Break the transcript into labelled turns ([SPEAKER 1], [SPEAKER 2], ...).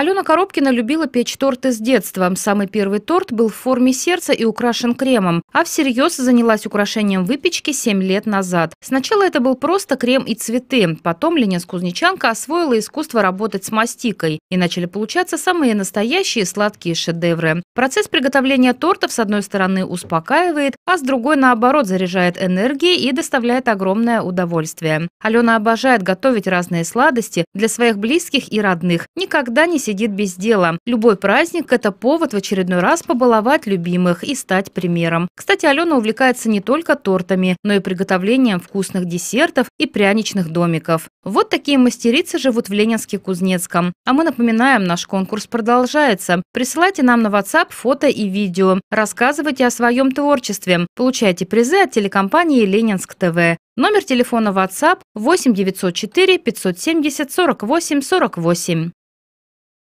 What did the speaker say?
[SPEAKER 1] Алена Коробкина любила печь торты с детства. Самый первый торт был в форме сердца и украшен кремом, а всерьез занялась украшением выпечки 7 лет назад. Сначала это был просто крем и цветы. Потом Ленец Кузнечанка освоила искусство работать с мастикой и начали получаться самые настоящие сладкие шедевры. Процесс приготовления тортов с одной стороны успокаивает, а с другой наоборот заряжает энергией и доставляет огромное удовольствие. Алена обожает готовить разные сладости для своих близких и родных, никогда не сидит без дела. Любой праздник – это повод в очередной раз побаловать любимых и стать примером. Кстати, Алена увлекается не только тортами, но и приготовлением вкусных десертов и пряничных домиков. Вот такие мастерицы живут в Ленинске-Кузнецком. А мы напоминаем, Напоминаем, наш конкурс продолжается. Присылайте нам на WhatsApp фото и видео. Рассказывайте о своем творчестве. Получайте призы от телекомпании «Ленинск ТВ». Номер телефона WhatsApp 8 904 570 48 48.